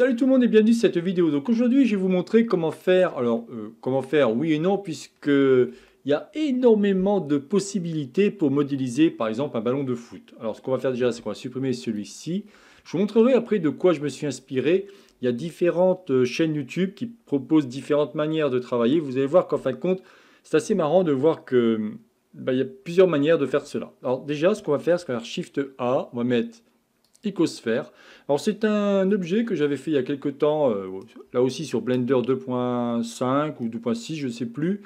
Salut tout le monde et bienvenue dans cette vidéo. Donc aujourd'hui, je vais vous montrer comment faire. Alors, euh, comment faire oui et non, puisque il y a énormément de possibilités pour modéliser, par exemple, un ballon de foot. Alors, ce qu'on va faire déjà, c'est qu'on va supprimer celui-ci. Je vous montrerai après de quoi je me suis inspiré. Il y a différentes euh, chaînes YouTube qui proposent différentes manières de travailler. Vous allez voir qu'en fin de compte, c'est assez marrant de voir que bah, il y a plusieurs manières de faire cela. Alors déjà, ce qu'on va faire, c'est qu'on va faire Shift A, on va mettre Icosphère. Alors c'est un objet que j'avais fait il y a quelques temps, euh, là aussi sur Blender 2.5 ou 2.6, je ne sais plus.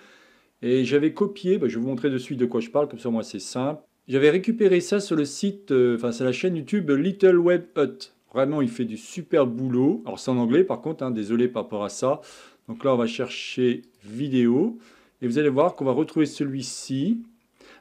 Et j'avais copié, bah, je vais vous montrer de suite de quoi je parle, comme ça moi c'est simple. J'avais récupéré ça sur le site, euh, enfin c'est la chaîne YouTube Little Web Hut. Vraiment il fait du super boulot. Alors c'est en anglais par contre, hein, désolé par rapport à ça. Donc là on va chercher vidéo. Et vous allez voir qu'on va retrouver celui-ci.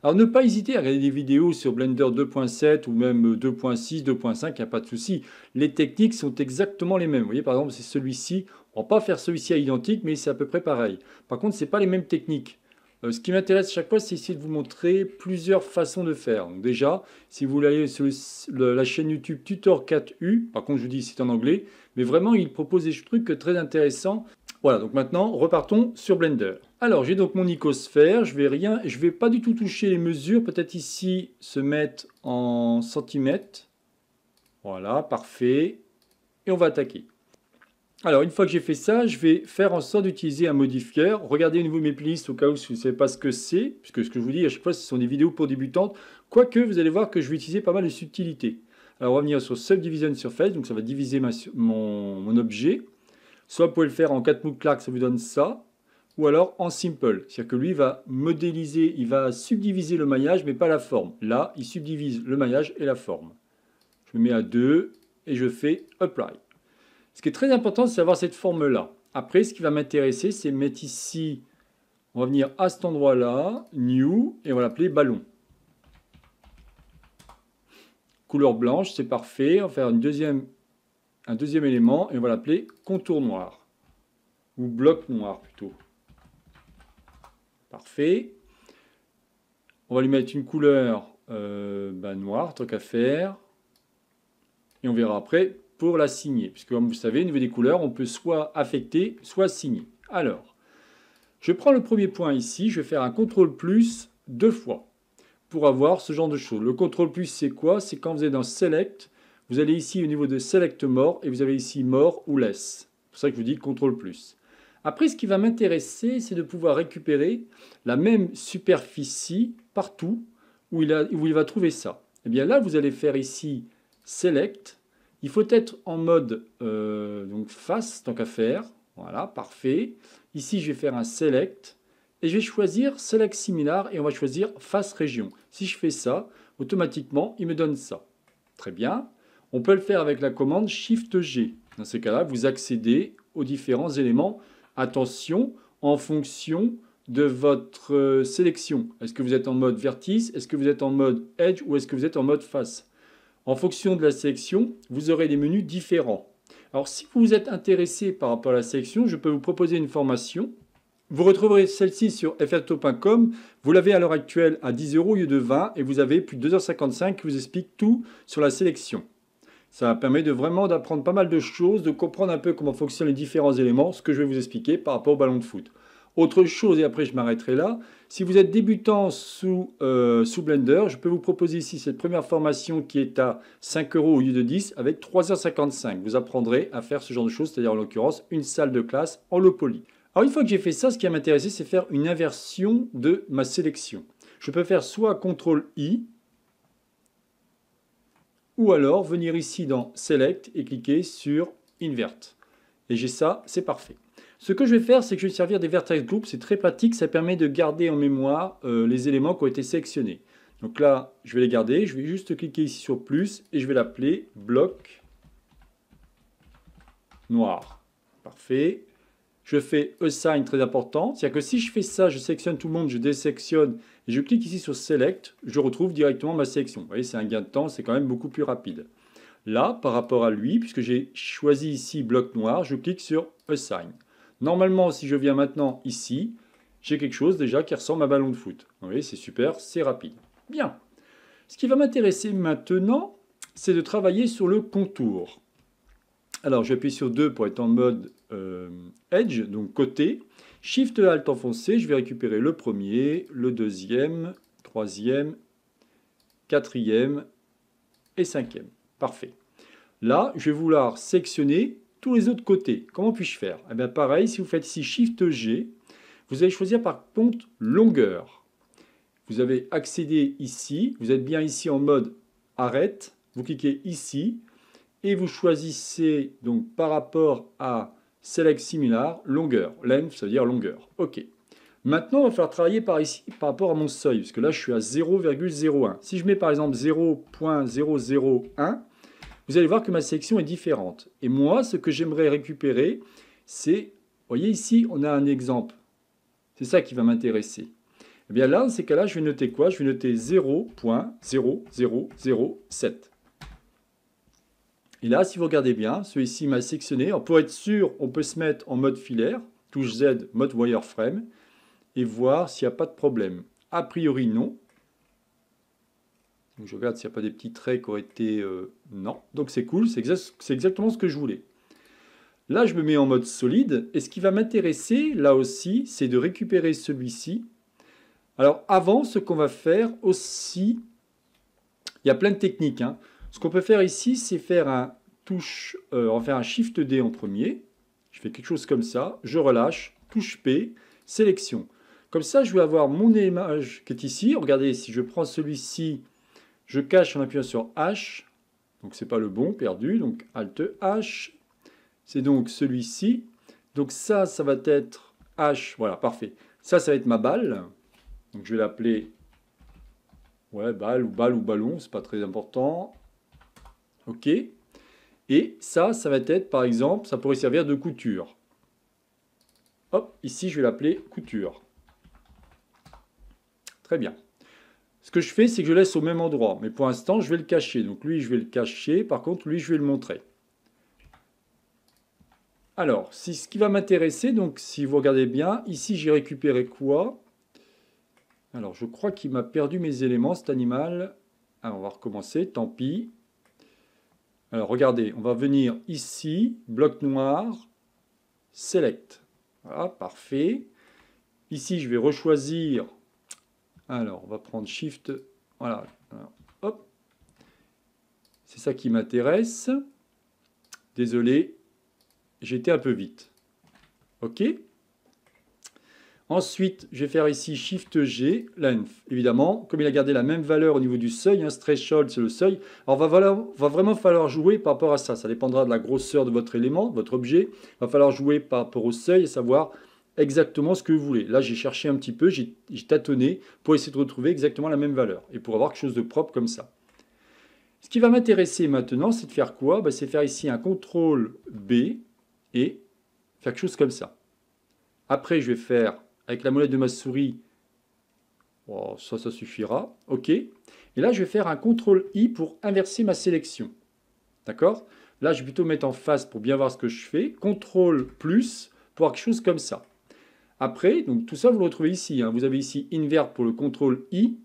Alors ne pas hésiter à regarder des vidéos sur Blender 2.7 ou même 2.6, 2.5, il n'y a pas de souci. Les techniques sont exactement les mêmes. Vous voyez, par exemple, c'est celui-ci. On ne va pas faire celui-ci à identique, mais c'est à peu près pareil. Par contre, ce pas les mêmes techniques. Euh, ce qui m'intéresse à chaque fois, c'est essayer de vous montrer plusieurs façons de faire. Donc déjà, si vous voulez aller sur la chaîne YouTube Tutor 4U, par contre, je vous dis c'est en anglais, mais vraiment, il propose des trucs très intéressants. Voilà, donc maintenant, repartons sur Blender. Alors, j'ai donc mon icosphère, je vais rien, je vais pas du tout toucher les mesures, peut-être ici se mettre en centimètres. Voilà, parfait. Et on va attaquer. Alors, une fois que j'ai fait ça, je vais faire en sorte d'utiliser un modifier. Regardez au niveau mes playlists au cas où vous ne savez pas ce que c'est, puisque ce que je vous dis à chaque fois, ce sont des vidéos pour débutantes. Quoique, vous allez voir que je vais utiliser pas mal de subtilités. Alors, on va venir sur Subdivision Surface, donc ça va diviser mon, objet. Soit vous pouvez le faire en 4 mots ça vous donne ça ou alors en simple. C'est-à-dire que lui va modéliser, il va subdiviser le maillage, mais pas la forme. Là, il subdivise le maillage et la forme. Je me mets à 2 et je fais apply. Ce qui est très important, c'est d'avoir cette forme-là. Après, ce qui va m'intéresser, c'est mettre ici, on va venir à cet endroit-là, new, et on va l'appeler ballon. Couleur blanche, c'est parfait. On va faire un deuxième élément et on va l'appeler contour noir. Ou bloc noir plutôt. Parfait. On va lui mettre une couleur euh, bah, noire, tant qu'à faire. Et on verra après pour la signer. Puisque comme vous savez, au niveau des couleurs, on peut soit affecter, soit signer. Alors, je prends le premier point ici. Je vais faire un CTRL+, plus deux fois pour avoir ce genre de choses. Le CTRL+, plus, c'est quoi C'est quand vous êtes dans Select, vous allez ici au niveau de Select mort et vous avez ici mort ou Less. C'est pour ça que je vous dis CTRL+. plus. Après, ce qui va m'intéresser, c'est de pouvoir récupérer la même superficie partout où il, va trouver ça. Et eh bien là, vous allez faire ici Select. Il faut être en mode euh, donc face, tant qu'à faire. Voilà, parfait. Ici, je vais faire un Select. Et je vais choisir Select Similar et on va choisir Face Région. Si je fais ça, automatiquement, il me donne ça. Très bien. On peut le faire avec la commande Shift-G. Dans ce cas-là, vous accédez aux différents éléments Attention, en fonction de votre euh, sélection. Est-ce que vous êtes en mode vertice Est-ce que vous êtes en mode edge Ou est-ce que vous êtes en mode face En fonction de la sélection, vous aurez des menus différents. Alors si vous êtes intéressé par rapport à la sélection, je peux vous proposer une formation. Vous retrouverez celle-ci sur frto.com. Vous l'avez à l'heure actuelle à 10 euros au lieu de 20 et vous avez plus de 2h55 qui vous explique tout sur la sélection. Ça permet de vraiment d'apprendre pas mal de choses, de comprendre un peu comment fonctionnent les différents éléments, ce que je vais vous expliquer par rapport au ballon de foot. Autre chose, et après je m'arrêterai là, si vous êtes débutant sous, euh, sous, Blender, je peux vous proposer ici cette première formation qui est à 5 euros au lieu de 10 avec 3h55. Vous apprendrez à faire ce genre de choses, c'est-à-dire en l'occurrence une salle de classe en low poly. Alors une fois que j'ai fait ça, ce qui a m'intéressé, c'est faire une inversion de ma sélection. Je peux faire soit CTRL-I, ou alors venir ici dans Select et cliquer sur Invert. Et j'ai ça, c'est parfait. Ce que je vais faire, c'est que je vais servir des vertex groups, c'est très pratique, ça permet de garder en mémoire euh, les éléments qui ont été sélectionnés. Donc là, je vais les garder, je vais juste cliquer ici sur plus et je vais l'appeler bloc noir. Parfait. Je fais assign, très important. C'est-à-dire que si je fais ça, je sélectionne tout le monde, je désélectionne je clique ici sur Select, je retrouve directement ma sélection. Vous voyez, c'est un gain de temps, c'est quand même beaucoup plus rapide. Là, par rapport à lui, puisque j'ai choisi ici bloc noir, je clique sur Assign. Normalement, si je viens maintenant ici, j'ai quelque chose déjà qui ressemble à ballon de foot. Vous voyez, c'est super, c'est rapide. Bien. Ce qui va m'intéresser maintenant, c'est de travailler sur le contour. Alors, j'appuie sur 2 pour être en mode euh, Edge, donc côté. Shift Alt enfoncé, je vais récupérer le premier, le deuxième, troisième, quatrième et cinquième. Parfait. Là, je vais vouloir sectionner tous les autres côtés. Comment puis-je faire Eh bien pareil, si vous faites ici Shift G, vous allez choisir par contre longueur. Vous avez accédé ici, vous êtes bien ici en mode arrête, vous cliquez ici et vous choisissez donc par rapport à select similar, longueur. Length, ça veut dire longueur. OK. Maintenant, on va faire travailler par ici, par rapport à mon seuil, parce que là, je suis à 0,01. Si je mets par exemple 0.001, vous allez voir que ma sélection est différente. Et moi, ce que j'aimerais récupérer, c'est, voyez ici, on a un exemple. C'est ça qui va m'intéresser. Eh bien là, dans ces cas-là, je vais noter quoi Je vais noter 0.0007. Et là, si vous regardez bien, celui-ci m'a sectionné. pour être sûr, on peut se mettre en mode filaire, touche Z, mode wireframe, et voir s'il n'y a pas de problème. A priori, non. je regarde s'il n'y a pas des petits traits qui auraient été... non. Donc c'est cool, c'est exactement ce que je voulais. Là, je me mets en mode solide. Et ce qui va m'intéresser, là aussi, c'est de récupérer celui-ci. Alors, avant, ce qu'on va faire aussi... Il y a plein de techniques. Hein. Ce qu'on peut faire ici, c'est faire un touche, euh, on faire un Shift D en premier. Je fais quelque chose comme ça, je relâche, touche P, sélection. Comme ça, je vais avoir mon image qui est ici. Regardez, si je prends celui-ci, je cache en appuyant sur H. Donc, ce n'est pas le bon, perdu. Donc, Alt H. C'est donc celui-ci. Donc, ça, ça va être H. Voilà, parfait. Ça, ça va être ma balle. Donc, je vais l'appeler ouais, balle ou balle ou ballon. c'est pas très important. OK Et ça, ça va être par exemple, ça pourrait servir de couture. Hop, ici je vais l'appeler couture. Très bien. Ce que je fais, c'est que je laisse au même endroit. Mais pour l'instant, je vais le cacher. Donc lui, je vais le cacher. Par contre, lui, je vais le montrer. Alors, si ce qui va m'intéresser, donc si vous regardez bien, ici j'ai récupéré quoi Alors, je crois qu'il m'a perdu mes éléments, cet animal. Alors, on va recommencer, tant pis. Alors regardez, on va venir ici, bloc noir, select. Voilà, parfait. Ici, je vais rechoisir. Alors, on va prendre Shift. Voilà, hop. C'est ça qui m'intéresse. Désolé, j'étais un peu vite. OK Ensuite, je vais faire ici Shift G, length. Évidemment, comme il a gardé la même valeur au niveau du seuil, un hein, threshold, c'est le seuil. Alors, va, va vraiment falloir jouer par rapport à ça. Ça dépendra de la grosseur de votre élément, de votre objet. Il va falloir jouer par rapport au seuil et savoir exactement ce que vous voulez. Là, j'ai cherché un petit peu, j'ai tâtonné pour essayer de retrouver exactement la même valeur et pour avoir quelque chose de propre comme ça. Ce qui va m'intéresser maintenant, c'est de faire quoi ben, C'est faire ici un CTRL B et faire quelque chose comme ça. Après, je vais faire avec la molette de ma souris, oh, ça, ça suffira. OK. Et là, je vais faire un CTRL-I pour inverser ma sélection. D'accord Là, je vais plutôt mettre en face pour bien voir ce que je fais. CTRL plus pour quelque chose comme ça. Après, donc tout ça, vous le retrouvez ici. Hein. Vous avez ici invert pour le CTRL-I.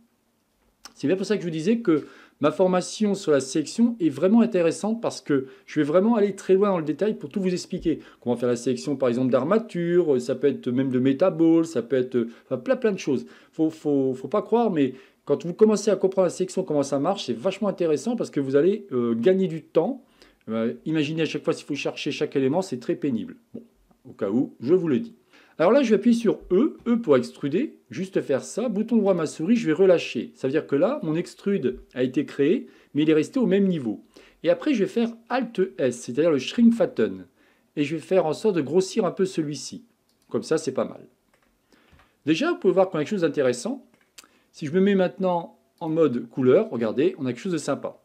C'est bien pour ça que je vous disais que Ma formation sur la sélection est vraiment intéressante parce que je vais vraiment aller très loin dans le détail pour tout vous expliquer. Comment faire la sélection, par exemple, d'armature, ça peut être même de métabol, ça peut être plein plein de choses. Faut, faut, faut pas croire, mais quand vous commencez à comprendre la sélection, comment ça marche, c'est vachement intéressant parce que vous allez euh, gagner du temps. Euh, imaginez à chaque fois s'il faut chercher chaque élément, c'est très pénible. Bon, au cas où, je vous le dis. Alors là, je vais appuyer sur E, E pour extruder, juste faire ça, bouton droit ma souris, je vais relâcher. Ça veut dire que là, mon extrude a été créé, mais il est resté au même niveau. Et après, je vais faire Alt S, c'est-à-dire le shrink fatten. Et je vais faire en sorte de grossir un peu celui-ci. Comme ça, c'est pas mal. Déjà, vous pouvez voir qu'on a quelque chose d'intéressant. Si je me mets maintenant en mode couleur, regardez, on a quelque chose de sympa.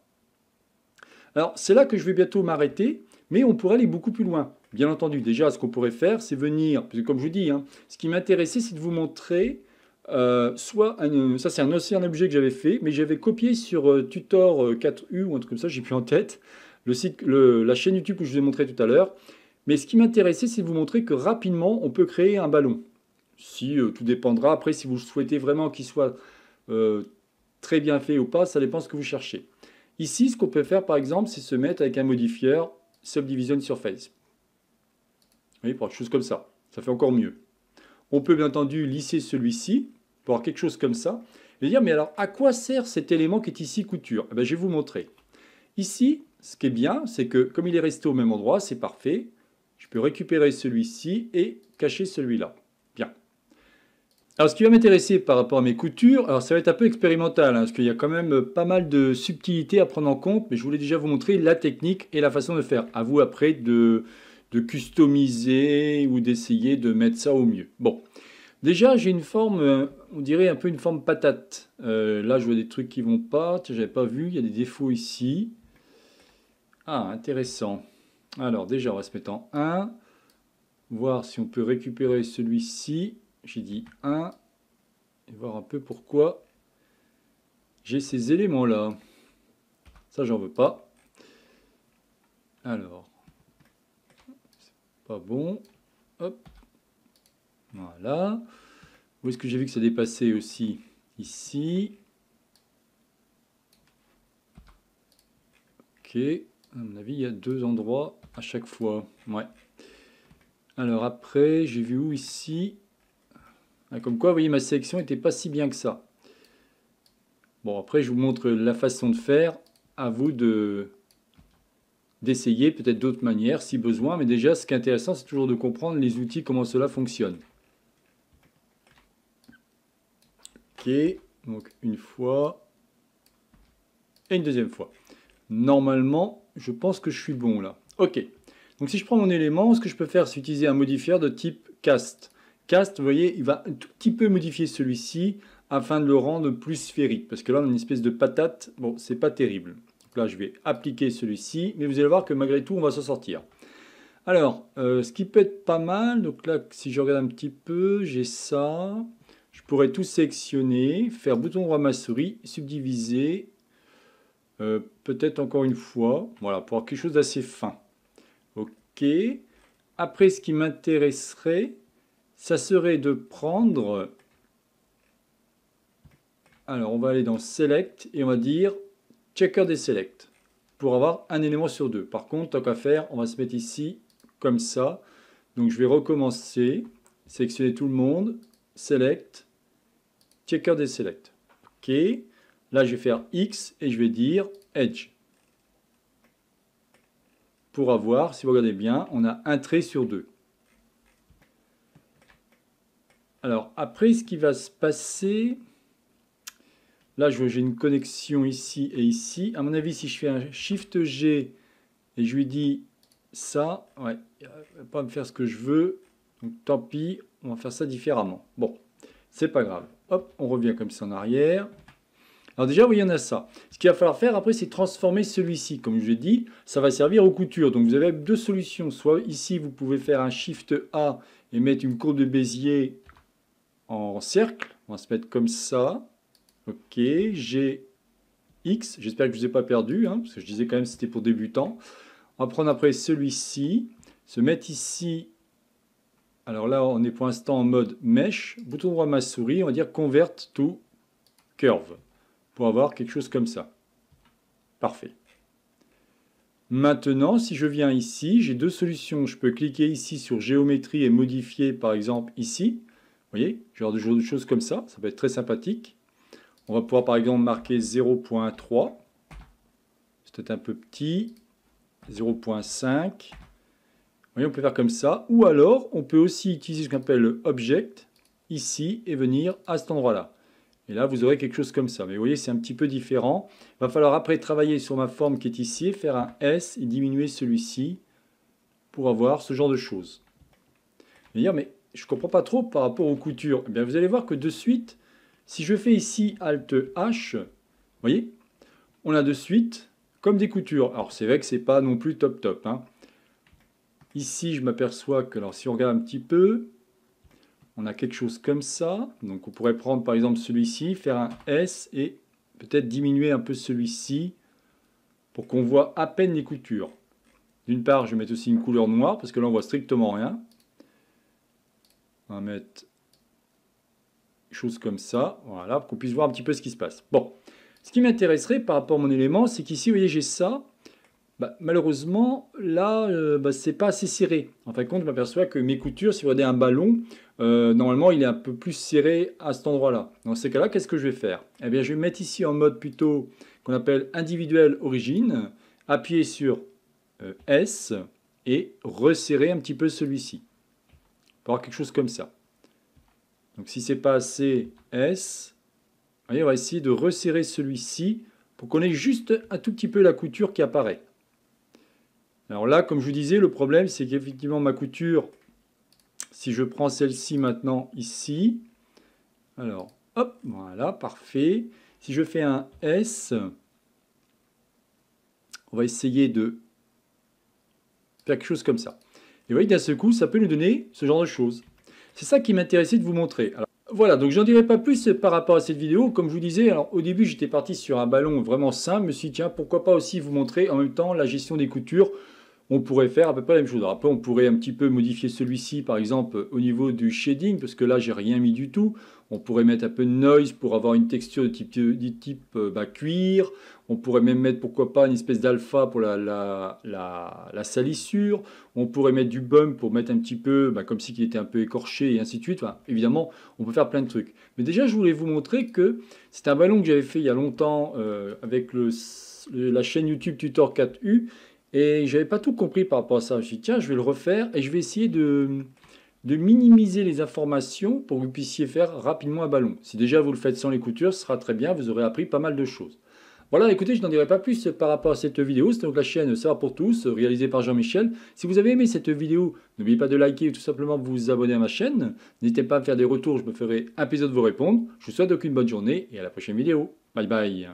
Alors, c'est là que je vais bientôt m'arrêter, mais on pourrait aller beaucoup plus loin. Bien entendu, déjà, ce qu'on pourrait faire, c'est venir, comme je vous dis, hein, ce qui m'intéressait, c'est de vous montrer euh, soit ça c'est un ancien objet que j'avais fait, mais j'avais copié sur euh, Tutor 4U euh, ou un truc comme ça, j'ai plus en tête, le la chaîne YouTube que je vous ai montré tout à l'heure. Mais ce qui m'intéressait, c'est de vous montrer que rapidement, on peut créer un ballon. Si tout dépendra, après, si vous souhaitez vraiment qu'il soit très bien fait ou pas, ça dépend de ce que vous cherchez. Ici, ce qu'on peut faire, par exemple, c'est se mettre avec un modifieur Subdivision Surface voyez, pour quelque chose comme ça. Ça fait encore mieux. On peut bien entendu lisser celui-ci pour avoir quelque chose comme ça. Et dire, mais alors, à quoi sert cet élément qui est ici couture eh bien, Je vais vous montrer. Ici, ce qui est bien, c'est que comme il est resté au même endroit, c'est parfait. Je peux récupérer celui-ci et cacher celui-là. Bien. Alors, ce qui va m'intéresser par rapport à mes coutures, alors ça va être un peu expérimental, hein, parce qu'il y a quand même euh, pas mal de subtilités à prendre en compte, mais je voulais déjà vous montrer la technique et la façon de faire. À vous après de de customiser ou d'essayer de mettre ça au mieux. Bon, déjà j'ai une forme, on dirait un peu une forme patate. Euh, là je vois des trucs qui vont pas, j'avais pas vu, il y a des défauts ici. Ah, intéressant. Alors déjà on va se mettre en 1, voir si on peut récupérer celui-ci. J'ai dit 1, et voir un peu pourquoi j'ai ces éléments là. Ça j'en veux pas. Alors, pas bon. Hop. Voilà. Où est-ce que j'ai vu que ça dépassait aussi Ici. Ok. À mon avis, il y a deux endroits à chaque fois. Ouais. Alors après, j'ai vu où ici ah, Comme quoi, vous voyez, ma sélection n'était pas si bien que ça. Bon, après, je vous montre la façon de faire. À vous de, d'essayer peut-être d'autres manières si besoin, mais déjà ce qui est intéressant c'est toujours de comprendre les outils, comment cela fonctionne. Ok, donc une fois et une deuxième fois. Normalement, je pense que je suis bon là. Ok, donc si je prends mon élément, ce que je peux faire c'est utiliser un modifieur de type cast. Cast, vous voyez, il va un tout petit peu modifier celui-ci afin de le rendre plus sphérique, parce que là on a une espèce de patate, bon c'est pas terrible là, je vais appliquer celui-ci, mais vous allez voir que malgré tout, on va s'en sortir. Alors, euh, ce qui peut être pas mal, donc là, si je regarde un petit peu, j'ai ça. Je pourrais tout sélectionner, faire bouton droit ma souris, subdiviser, euh, peut-être encore une fois, voilà, pour avoir quelque chose d'assez fin. Ok. Après, ce qui m'intéresserait, ça serait de prendre... Alors, on va aller dans Select et on va dire checker des selects pour avoir un élément sur deux. Par contre, tant qu'à faire, on va se mettre ici comme ça. Donc je vais recommencer, sélectionner tout le monde, select, checker des selects. OK. Là, je vais faire X et je vais dire Edge. Pour avoir, si vous regardez bien, on a un trait sur deux. Alors, après, ce qui va se passer, Là, j'ai une connexion ici et ici. À mon avis, si je fais un Shift G et je lui dis ça, ouais, ne va pas me faire ce que je veux. Donc tant pis, on va faire ça différemment. Bon, c'est pas grave. Hop, on revient comme ça en arrière. Alors déjà, oui, il y en a ça. Ce qu'il va falloir faire après, c'est transformer celui-ci. Comme je l'ai dit, ça va servir aux coutures. Donc vous avez deux solutions. Soit ici, vous pouvez faire un Shift A et mettre une courbe de Bézier en cercle. On va se mettre comme ça. Ok, j'ai X, j'espère que je ne vous ai pas perdu, hein, parce que je disais quand même c'était pour débutants. On va prendre après celui-ci, se mettre ici. Alors là, on est pour l'instant en mode mesh. Bouton droit ma souris, on va dire convert to curve, pour avoir quelque chose comme ça. Parfait. Maintenant, si je viens ici, j'ai deux solutions. Je peux cliquer ici sur géométrie et modifier, par exemple, ici. Vous voyez, genre des choses comme ça, ça peut être très sympathique. On va pouvoir par exemple marquer 0.3. C'est peut-être un peu petit. 0.5. voyez, on peut faire comme ça. Ou alors, on peut aussi utiliser ce qu'on appelle le object ici et venir à cet endroit-là. Et là, vous aurez quelque chose comme ça. Mais vous voyez, c'est un petit peu différent. Il va falloir après travailler sur ma forme qui est ici, faire un S et diminuer celui-ci pour avoir ce genre de choses. dire, mais je ne comprends pas trop par rapport aux coutures. Eh bien, vous allez voir que de suite, si je fais ici Alt H, vous voyez, on a de suite comme des coutures. Alors c'est vrai que ce n'est pas non plus top top. Hein. Ici, je m'aperçois que, alors si on regarde un petit peu, on a quelque chose comme ça. Donc on pourrait prendre par exemple celui-ci, faire un S et peut-être diminuer un peu celui-ci pour qu'on voit à peine les coutures. D'une part, je vais mettre aussi une couleur noire parce que là on voit strictement rien. On va mettre chose comme ça, voilà, pour qu'on puisse voir un petit peu ce qui se passe. Bon, ce qui m'intéresserait par rapport à mon élément, c'est qu'ici, vous voyez, j'ai ça. Bah, malheureusement, là, euh, bah, c'est pas assez serré. En fin de compte, je m'aperçois que mes coutures, si vous regardez un ballon, euh, normalement, il est un peu plus serré à cet endroit-là. Dans ces cas-là, qu'est-ce que je vais faire Eh bien, je vais mettre ici en mode plutôt qu'on appelle individuel origine, appuyer sur euh, S et resserrer un petit peu celui-ci. Pour avoir quelque chose comme ça. Donc si ce n'est pas assez S, on va essayer de resserrer celui-ci pour qu'on ait juste un tout petit peu la couture qui apparaît. Alors là, comme je vous disais, le problème, c'est qu'effectivement, ma couture, si je prends celle-ci maintenant ici, alors, hop, voilà, parfait. Si je fais un S, on va essayer de faire quelque chose comme ça. Et vous voyez, d'un seul coup, ça peut nous donner ce genre de choses. C'est ça qui m'intéressait de vous montrer. voilà, donc j'en dirai pas plus par rapport à cette vidéo. Comme je vous disais, alors au début j'étais parti sur un ballon vraiment simple, je me suis dit tiens pourquoi pas aussi vous montrer en même temps la gestion des coutures on pourrait faire à peu près la même chose. après, on pourrait un petit peu modifier celui-ci, par exemple, au niveau du shading, parce que là, j'ai rien mis du tout. On pourrait mettre un peu de noise pour avoir une texture de type, de type euh, bah, cuir. On pourrait même mettre, pourquoi pas, une espèce d'alpha pour la, salissure. On pourrait mettre du bum pour mettre un petit peu, bah, comme si qu'il était un peu écorché, et ainsi de suite. évidemment, on peut faire plein de trucs. Mais déjà, je voulais vous montrer que c'est un ballon que j'avais fait il y a longtemps euh, avec la chaîne YouTube Tutor 4U et je n'avais pas tout compris par rapport à ça. Je me suis dit, tiens, je vais le refaire et je vais essayer de, minimiser les informations pour que vous puissiez faire rapidement un ballon. Si déjà vous le faites sans les coutures, ce sera très bien, vous aurez appris pas mal de choses. Voilà, écoutez, je n'en dirai pas plus par rapport à cette vidéo. C'est donc la chaîne Savoir pour tous, réalisée par Jean-Michel. Si vous avez aimé cette vidéo, n'oubliez pas de liker ou tout simplement de vous abonner à ma chaîne. N'hésitez pas à me faire des retours, je me ferai un plaisir de vous répondre. Je vous souhaite donc une bonne journée et à la prochaine vidéo. Bye bye